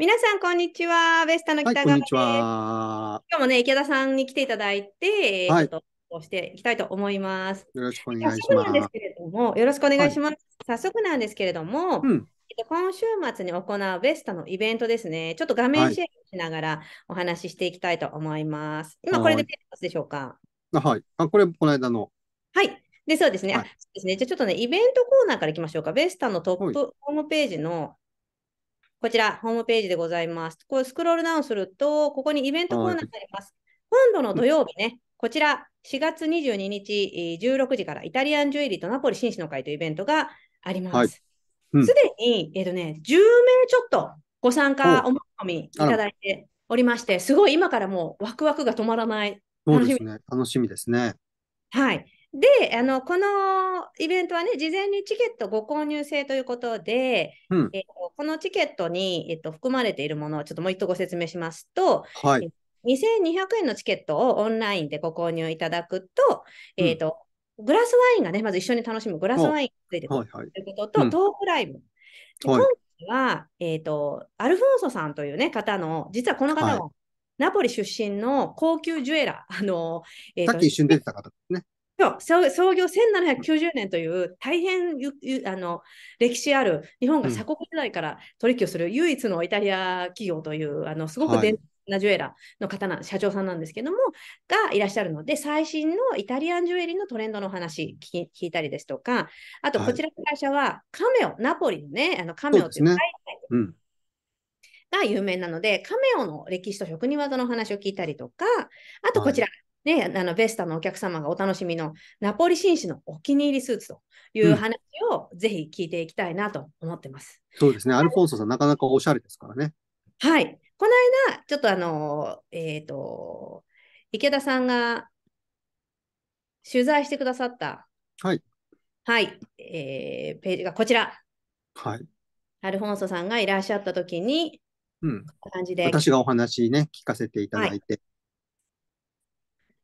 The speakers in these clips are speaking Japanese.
皆さん、こんにちは。ベスタの北川です、はい、今日もね、池田さんに来ていただいて、はい、ちょっとしていきたいと思います。よろしくお願いします。ですけれども、よろしくお願いします。はい、早速なんですけれども、うん、今週末に行うベスタのイベントですね、ちょっと画面シェアしながらお話ししていきたいと思います。今、これで見えますでしょうかはい。あ、これ、この間の。はい。で、そうですね。はい、ですね。じゃあ、ちょっとね、イベントコーナーからいきましょうか。ベスタのトップホームページのこちら、ホームページでございます。これスクロールダウンすると、ここにイベントコーナーがあります。今度の土曜日ね、こちら、4月22日16時からイタリアンジュエリーとナポリ紳士の会というイベントがあります。す、はい、で、うん、に、えーとね、10名ちょっとご参加お申し込みいただいておりまして、すごい今からもうワクワクが止まらない楽しみですね。楽しみですね。はい。であのこのイベントはね事前にチケットご購入制ということで、うん、えー、このチケットに、えっと、含まれているものをちょっともう一度ご説明しますと、はい、2200円のチケットをオンラインでご購入いただくとえーとグラスワインがねまず一緒に楽しむグラスワインがついてくる、はい、ということと、うん、トークライブ。はい、今回は、えーと、アルフォンソさんという、ね、方の実はこの方はナポリ出身の高級ジュエラー、あのえーと、さっき一瞬出てた方ですね。創業1790年という大変あの歴史ある日本が鎖国時代から取引をする唯一のイタリア企業という、うん、あのすごく伝統なジュエラーの方な、はい、社長さんなんですけどもがいらっしゃるので最新のイタリアンジュエリーのトレンドの話聞いたりですとかあとこちらの会社はカメオ、はい、ナポリのねあのカメオという会社が有名なので、カメオの歴史と職人技の話を聞いたりとか、あとこちら、はい、ね、あのベスタのお客様がお楽しみのナポリ紳士のお気に入りスーツという話を、ぜひ聞いていきたいなと思ってます。うん、そうですね、アルフォンソさん、なかなかおしゃれですからね。はい、この間、ちょっとあの、えっ、ー、と、池田さんが取材してくださった、はい、はい、えー、ページがこちら。はい。アルフォンソさんがいらっしゃったときに、うん、感じで私がお話ね、聞かせていただいて、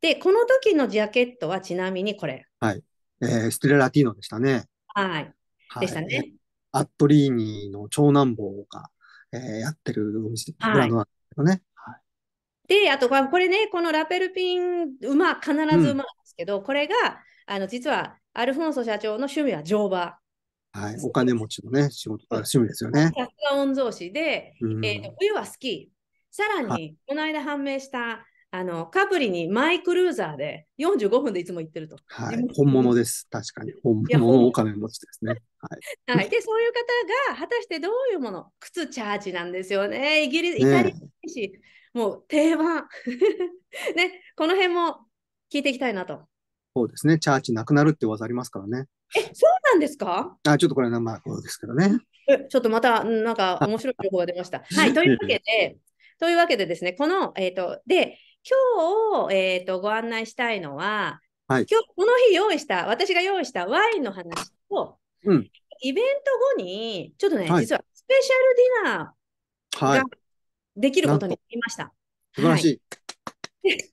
で、この時のジャケットはちなみにこれ。はい。えー、ステレラティーノでしたね。はい。でしたね。アットリーニの長男坊が、えー、やってるお店、はい、ブランドなんですどね。はい、で、あとこれね、このラペルピン馬、必ず馬なんですけど、うん、これが、あの、実はアルフォンソ社長の趣味は乗馬。はい、お金持ちのね、仕事、趣味ですよね。さすが御曹司で、うん、えー冬はスキー。さらに、この間判明したあのカプリにマイクルーザーで45分でいつも行ってると。はい、本物です。確かに。本物のお金持ちですね。はい、はい、でそういう方が果たしてどういうもの靴チャージなんですよね。イギリス、イタリアし、ね、もう定番。ね、この辺も聞いていきたいなと。そうですね。チャージなくなるって技ありますからね。え、そうなんですかあちょっとこれ生こ送ですけどね。ちょっとまた、なんか面白い情報が出ました。はい、というわけで、というわけでですね、この、えっ、ー、と、で、今日、えーと、ご案内したいのは、はい、今日この日用意した、私が用意したワインの話と、うん、イベント後に、ちょっとね、はい、実はスペシャルディナーができることになりました。素晴らしい。はい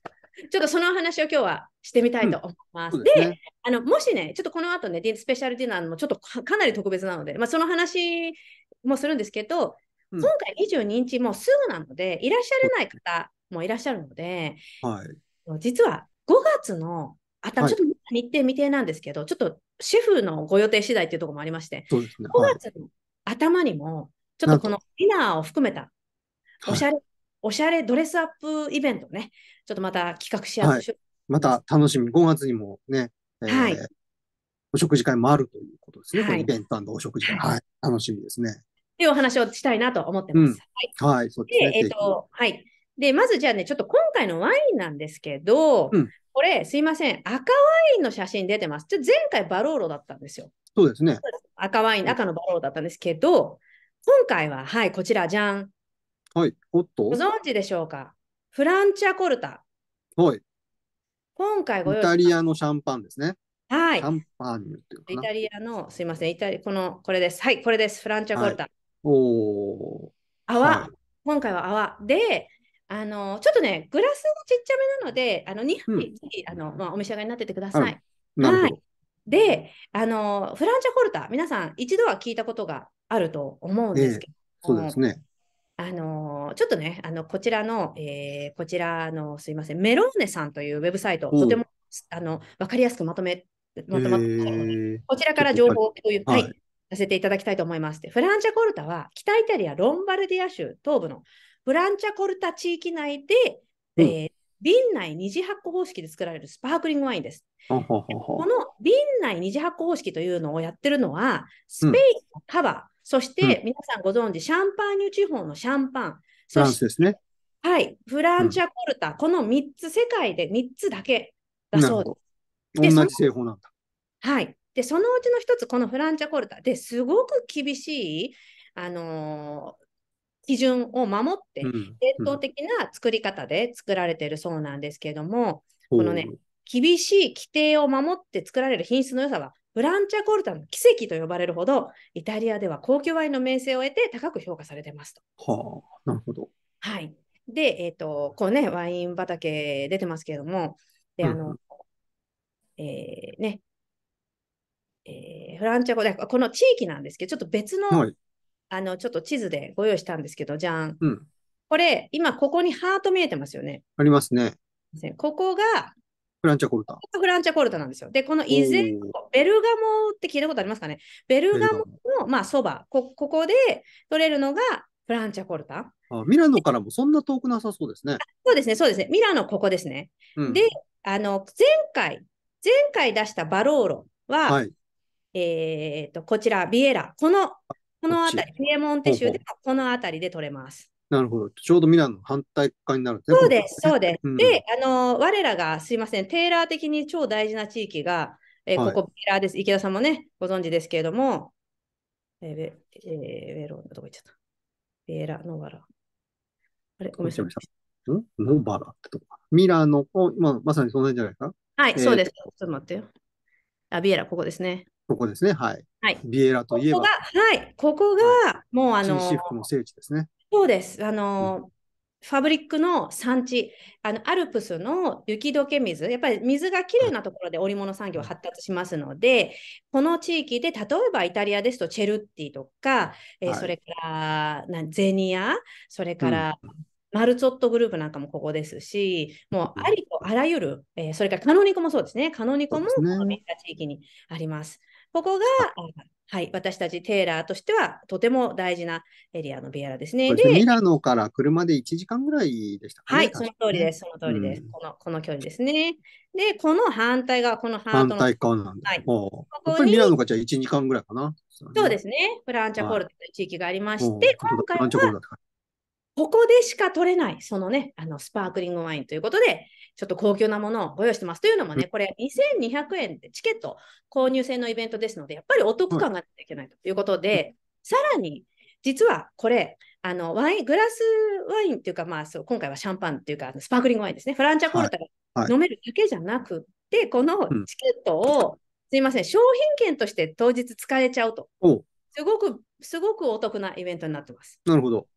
ちょっとその話を今日はしてみたいと思います。うん、で、ね、あのもしね、ちょっとこの後ね、スペシャルディナーもちょっとかなり特別なので、まあ、その話もするんですけど、今回22日もうすぐなので、いらっしゃれない方もいらっしゃるので、はい、実は5月のあたちょっと日程未定なんですけど、ちょっとシェフのご予定次第っていうところもありまして、そね、5月の頭にも、ちょっとこのディナーを含めた、おしゃれ、はい、おしゃれドレスアップイベントね、ちょっとまた企画し合う、はい、また楽しみ、5月にもね、えー、はい、お食事会もあるということですね、はい、イベントお食事会、はい、楽しみですね。というお話をしたいなと思ってます。うん、はい、はい、そうですね。えっ、ー、と、はい。で、まずじゃあね、ちょっと今回のワインなんですけど、うん、これ、すいません、赤ワインの写真出てます。ちょ前回バローロだったんですよ。そうですね。赤ワイン、赤のバローロだったんですけど、今回は、はい、こちら、じゃん。はい、おっと。ご存知でしょうかフランチャコルタ。はい。今回ご用意イタリアのシャンパンですね。はい。シャンパンっていうイタリアの、すいません、イタリこの、これです。はい、これです。フランチャコルタ。はい、おお。泡、はい、今回は泡。で、あのちょっとね、グラスもちっちゃめなので、あの2杯、ぜひ、あのまあ、お召し上がりになっててください。はい、であの、フランチャコルタ、皆さん一度は聞いたことがあると思うんですけど、えー、そうですね。あのちょっとね、あのこちらの、えー、こちらのすいません、メローネさんというウェブサイト、とてもあの分かりやすくまとめまとまってるので、えー、こちらから情報を共有、はい、はい、させていただきたいと思います。フランチャコルタは北イタリア・ロンバルディア州東部のフランチャコルタ地域内で、うん、えー、瓶内二次発酵方式で作られるスパークリングワインです。ほほほこの瓶内二次発酵方式というのをやってるのは、スペインのカバー、うん、そして皆さんご存知、シャンパーニュ地方のシャンパン、そしてですね。はい、フランチャコルタ、うん、この3つ、世界で3つだけだそうです。同じ製法なんだ。はい。で、そのうちの1つ、このフランチャコルタですごく厳しい、あのー、基準を守って、伝統的な作り方で作られているそうなんですけども、このね、厳しい規定を守って作られる品質の良さは、フランチャコルタの奇跡と呼ばれるほど、イタリアでは高級ワインの名声を得て高く評価されてますと。はあ、なるほど。はい。で、えっ、ー、と、こうね、ワイン畑出てますけれども、で、あの、うん、えー、ね、えー、フランチャコ、この地域なんですけど、ちょっと別の、はい、あの、ちょっと地図でご用意したんですけど、じゃん。うん。これ、今ここにハート見えてますよね。ありますね。ここがフランチャコルタ。フランチャコルタなんですよ。で、この以前、ベルガモって聞いたことありますかねベルガモの、まあ、そばこ、ここで取れるのがフランチャコルタ。あミラノからもそんな遠くなさそうですね。そうですね、そうですね。ミラノここですね。うん、で、あの、前回、前回出したバローロは、はい、えっ、と、こちら、ビエラ。このこの辺り、ピエモンテ州でもこの辺りで取れます。なるほど。ちょうどミラノの反対側になるんですね。そうです、そうです。うん、で、あの、我らが、すいません、テーラー的に超大事な地域が、えー、ここ、テラーです、はい。池田さんもね、ご存知ですけれども、えー、ベ、えー、ベロー、どこ行っちゃったベーラ、ノバラ。あれ、ごめんなさい。んノバラってとこミラーの、今、まさにその辺じゃないですかはい、えー、そうです。ちょっと待ってよ。あ、ビエラ、ここですね。ここですね、はい。はい、ビエラといえば。ここが、はい、ここが、もうあの、紳士服の聖地ですね。そうです。あの、うん、ファブリックの産地、あのアルプスの雪解け水、やっぱり水がきれいなところで織物産業発達しますので、はい、この地域で、例えばイタリアですとチェルッティとか、えー、それからなゼニア、それから、うんマルツォットグループなんかもここですし、もうありとあらゆる、えー、それからカノニコもそうですね、カノニコもこの地域にあります。ここが、はい、私たちテーラーとしてはとても大事なエリアのビアラですね。でミラノから車で1時間ぐらいでしたかね。はい、その通りです。その通りです。うん、このこの距離ですね。で、この反対側、このハートの。反対側なんだ。はい、ここりミラノがじゃあ1時間ぐらいかな。そうですね。フランチャコールという地域がありまして、今回はここでしか取れない、そのね、あのスパークリングワインということで、ちょっと高級なものをご用意してます。というのもね、これ2200円でチケット購入制のイベントですので、やっぱりお得感がなきといけないということで、さらに、実はこれ、あのワイングラスワインというか、まあ、そう今回はシャンパンというか、スパークリングワインですね、フランチャコルタが飲めるだけじゃなくて、はいはい、このチケットを、うん、すみません、商品券として当日使えちゃうと、すごく、すごくお得なイベントになってます。なるほど。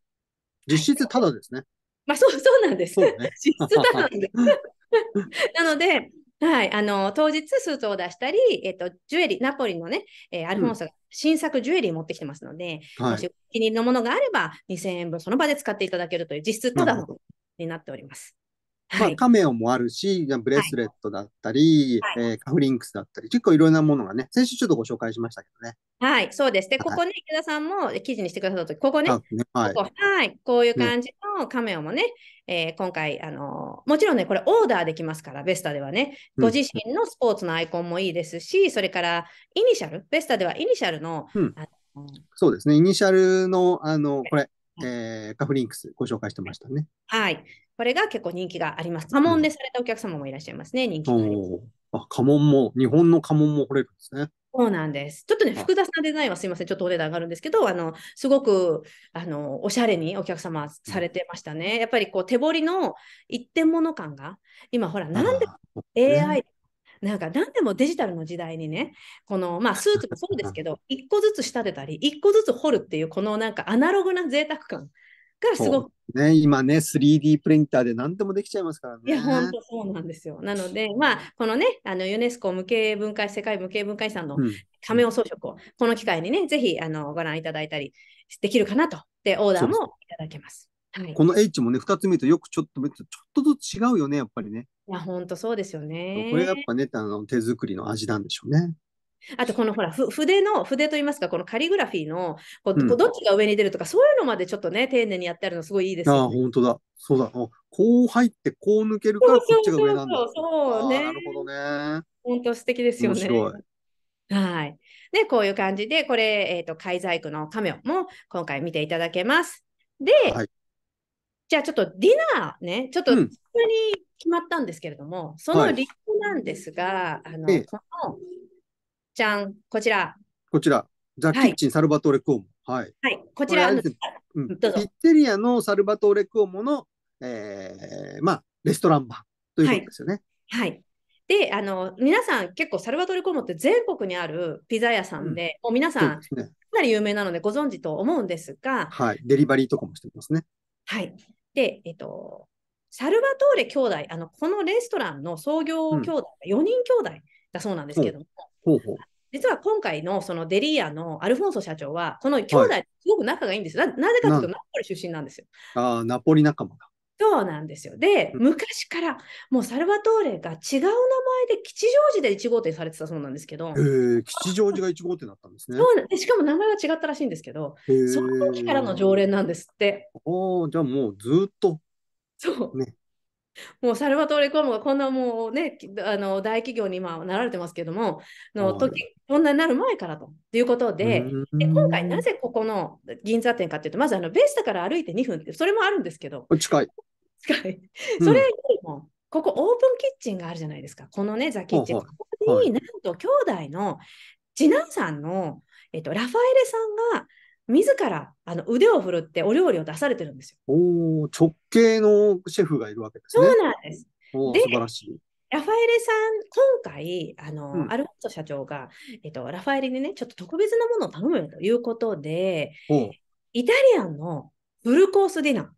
実質ただですね。まあ、そうそうなんです。ね、実 質なんで なので、はい、あの当日スーツを出したり、えっと、ジュエリーナポリのね、えー、アルフォンソが新作ジュエリー持ってきてますので、うん、もしお気に入りのものがあれば2000円分その場で使っていただけるという実質ただのになっております。まあ、カメオもあるし、ブレスレットだったり、はい、えー、カフリンクスだったり、結構いろんなものがね、先週ちょっとご紹介しましたけどね。はい、そうです。で、ここね、池田さんも記事にしてくださったとき、ここね、ねはい、ここはい、こういう感じのカメオもね、えー、今回、あのー、もちろんね、これオーダーできますから、ベスタではね、ご自身のスポーツのアイコンもいいですし、うん、それからイニシャル、ベスタではイニシャルの、うん、そうですね、イニシャルの、あの、これ、えー、カフリンクスご紹介してましたね。はい。これが結構人気があります。家紋でされたお客様もいらっしゃいますね、人気があります。あ、家紋も、日本の家紋も掘れるんですね。そうなんです。ちょっとね、複雑なデザインはすみません、ちょっとお値段上がるんですけど、あのすごくあのおしゃれにお客様されてましたね。やっぱりこう手彫りの一点物感が、今ほら、なんで AI でなんか何でもデジタルの時代にね、この、まあ、スーツもそうですけど、1個ずつ仕立てたり、1個ずつ掘るっていう、このなんかアナログな贅沢感がすごく。ね、今ね、3D プリンターで何でもできちゃいますからね。いや、本当そうなんですよ。なので、まあ、このね、あのユネスコ無形文化、世界無形文化遺産の亀尾装飾を、この機会にね、ぜひあのご覧いただいたりできるかなと、で、オーダーもいただけます。はい、この H もね、2つ見るとよくちょっと、ちょっとずつ違うよね、やっぱりね。いや、ほんとそうですよね。これやっぱね、あの手作りの味なんでしょうね。あとこのほらふ、筆の筆といいますかこのカリグラフィーのこう、どっちが上に出るとか、そういうのまでちょっとね丁寧にやってあるのすごいいいですよ、ね。ああ本当だそうだこう入ってこう抜けるからこっちが上なんだ。そうそうね。なるほどね。本当素敵ですよね。はい。でこういう感じでこれえっ、ー、と海細工の亀メも今回見ていただけます。で、はい、じゃあちょっとディナーね、ちょっと普通に決まったんですけれども、うん、その理由なんですが、はい、あの、ええ、この、じゃん、こちら。こちら、ザ・キッチン、サルバトーレ・コーモ。はい。はい、こちらこ、うん、どッテリアのサルバトーレ・コーモの、えー、まあ、レストラン版ということですよね。はい、はいであの皆さん結構サルバトリコーモって全国にあるピザ屋さんで、うん、もう皆さん、かなり有名なのでご存知と思うんですが、はい、デリバリーとかもしてますね。はい、で、えっと、サルバトーレ兄弟、あのこのレストランの創業兄弟が4人兄弟だそうなんですけども、ほうほう実は今回のそのデリアのアルフォンソ社長は、この兄弟、すごく仲がいいんです。はい、なぜかというと、ナポリ出身なんですよ。ああ、ナポリ仲間だ。そうなんですよ。で、昔から、もうサルバトーレが違う名前で吉祥寺で1号店されてたそうなんですけど。へ吉祥寺が1号店だったんですね。そうなんで、しかも名前が違ったらしいんですけど、その時からの常連なんですって。おお、じゃあもうずっと。そう。ね、もうサルバトーレコムがこんなもうね、あの大企業に今なられてますけども、の時、こんなになる前からということで、で今回なぜここの銀座店かっていうと、まずあのベースタから歩いて2分って、それもあるんですけど、近い。近い。それよりも、ここオープンキッチンがあるじゃないですか。このね、ザ・キッチン。ここになんと兄弟の次男さんの、えっと、ラファエレさんが自らあの腕を振るってお料理を出されてるんですよ。お直系のシェフがいるわけですね。そうなんです。で素晴らしい。ラファエレさん、今回、あの、うん、アルファート社長が、えっと、ラファエレにね、ちょっと特別なものを頼むよということで、イタリアンのフルコースディナー。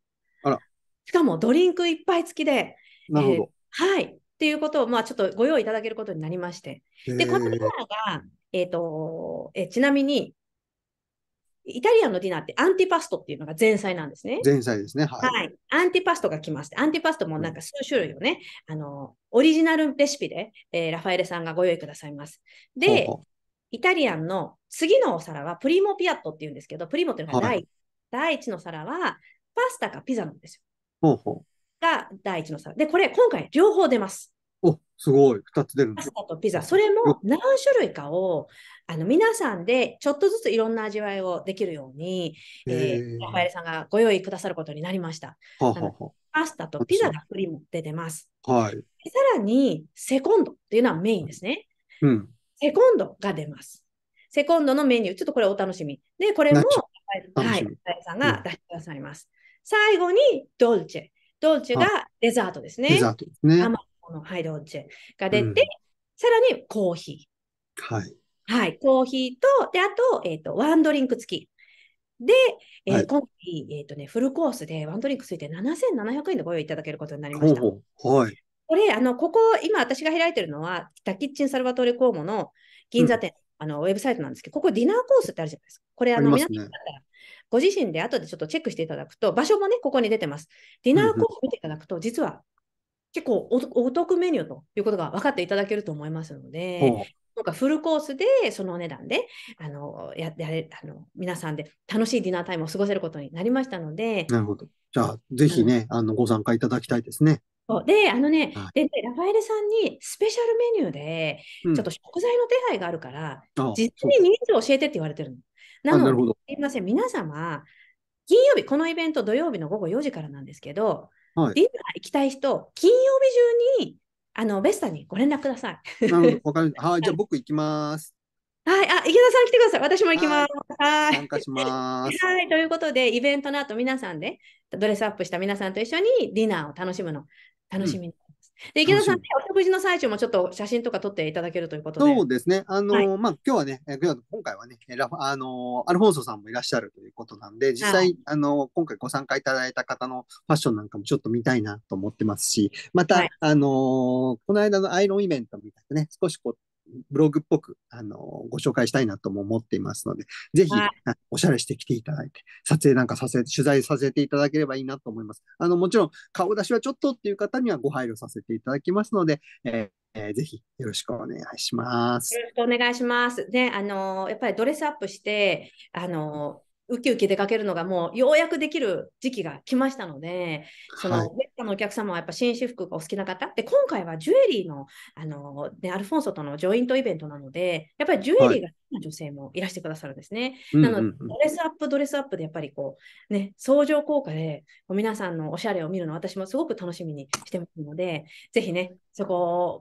しかもドリンク一杯付きで、なるほど、えー、はい、っていうことを、まあ、ちょっとご用意いただけることになりまして、で、このディナーが、えっ、ー、と、えー、ちなみに、イタリアンのディナーってアンティパストっていうのが前菜なんですね。前菜ですね。はい。はい、アンティパストが来まして、アンティパストもなんか数種類をね、うん、あの、オリジナルレシピで、えー、ラファエレさんがご用意くださいます。で、ほうほうイタリアンの次のお皿はプリモピアットっていうんですけど、プリモっていうのが第はい、第一の皿はパスタかピザなんですよ。ほうほうが第1の皿。で、これ、今回両方出ます。お、すごい。2つ出るパスタとピザ。それも何種類かを、あの、皆さんでちょっとずついろんな味わいをできるように、ええー、ラファエルさんがご用意くださることになりました。はははパスタとピザがフリも出てます。はい。さらに、セコンドっていうのはメインですね。うん。セコンドが出ます。セコンドのメニュー、ちょっとこれお楽しみ。で、これも、はい、ラファエルさんが出してくださいます。最後にドルチェ。ドルチェがデザートですね。デザートですね。甘いもの、はい、ドルチェが出て、うん、さらにコーヒー。はい。はい、コーヒーと、で、あと、えっ、ー、と、ワンドリンク付き。で、えーはい、今回、えっ、ー、とね、フルコースでワンドリンクついて7700円でご用意いただけることになりました。はい。これ、あの、ここ、今私が開いてるのは、北キッチンサルバトレコーモの銀座店、うん、あの、ウェブサイトなんですけど、ここディナーコースってあるじゃないですか。これ、あの、あね、皆さんご自身で後でちょっとチェックしていただくと、場所もね、ここに出てます。ディナーコース見ていただくと、実は結構お得メニューということが分かっていただけると思いますので、なんかフルコースでそのお値段であのややれあの皆さんで楽しいディナータイムを過ごせることになりましたので。なるほど。じゃあ、ぜひね、うん、あのご参加いただきたいですね。で、あのね、はい、で、ラファエルさんにスペシャルメニューで、ちょっと食材の手配があるから、うん、実に人数教えてって言われてるの。なので、すみません、皆様、金曜日、このイベント土曜日の午後4時からなんですけど、はい、ディナー行きたい人、金曜日中にあのベスタにご連絡ください。なるほど、わかりました。はい、じゃあ僕行きます。はい、あ、池田さん来てください。私も行きます。はい。参加します。はい、ということで、イベントの後、皆さんで、ドレスアップした皆さんと一緒にディナーを楽しむの、楽しみにで池田さん、ね、お食事の最中もちょっと写真とか撮っていただけるということで。そうですね。あのーはい、まあ、今日はね、今回はね、ラフあのー、アルフォンソさんもいらっしゃるということなんで、実際、はい、あのー、今回ご参加いただいた方のファッションなんかもちょっと見たいなと思ってますし、また、はい、あのこの間のアイロンイベントみたいなね、少しこう、ブログっぽく、あの、ご紹介したいなとも思っていますので、ぜひ、おしゃれしてきていただいて、撮影なんかさせ、取材させていただければいいなと思います。あの、もちろん、顔出しはちょっとっていう方にはご配慮させていただきますので、えーえー、ぜひよろしくお願いします。よろしくお願いします。で、あの、やっぱりドレスアップして、あの、ウキウキ出かけるのがもうようやくできる時期が来ましたので、その、ベッドのお客様はやっぱ紳士服がお好きな方。で、今回はジュエリーの、あの、ね、アルフォンソとのジョイントイベントなので、やっぱりジュエリーが好きな女性もいらしてくださるんですね。はい、なので、うんうんうん、ドレスアップ、ドレスアップでやっぱりこう、ね、相乗効果で皆さんのおしゃれを見るの私もすごく楽しみにしてますので、ぜひね、そこを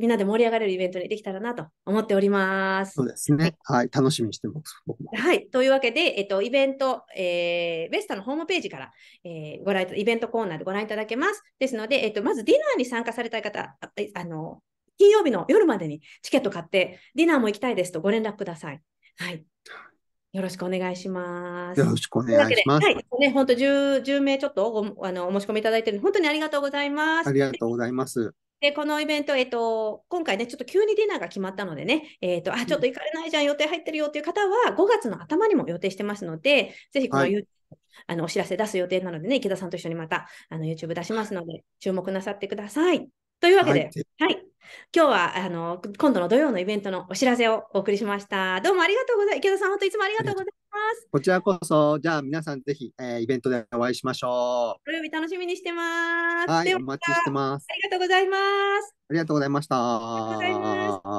みんなで盛り上がれるイベントにできたらなと思っております。そうですね。はい、楽しみにしてます。僕もはい、というわけで、えっと、イベント、えー、ベストのホームページから、えー、ご覧イベントコーナーでご覧いただけます。ですので、えっと、まずディナーに参加されたい方、ああの金曜日の夜までにチケット買って、ディナーも行きたいですとご連絡ください。はい。よろしくお願いします。よろしくお願いします。はい、ね、本当十10名ちょっとあのお申し込みいただいてる本当にありがとうございます。ありがとうございます。で、このイベント、えっと、今回ね、ちょっと急にディナーが決まったのでね、えっと、あ、ちょっと行かれないじゃん、予定入ってるよっていう方は、5月の頭にも予定してますので、ぜひこの YouTube、はい、あのお知らせ出す予定なのでね、池田さんと一緒にまたあの YouTube 出しますので、注目なさってください。というわけで、はい、はい、今日はあの今度の土曜のイベントのお知らせをお送りしました。どうもありがとうございます。池田さん、本当いつもありがとうございます。こちらこそ、じゃあ皆さんぜひ、えー、イベントでお会いしましょう。土曜日楽しみにしてます。はい、お待ちしてます。ありがとうございます。ありがとうございました。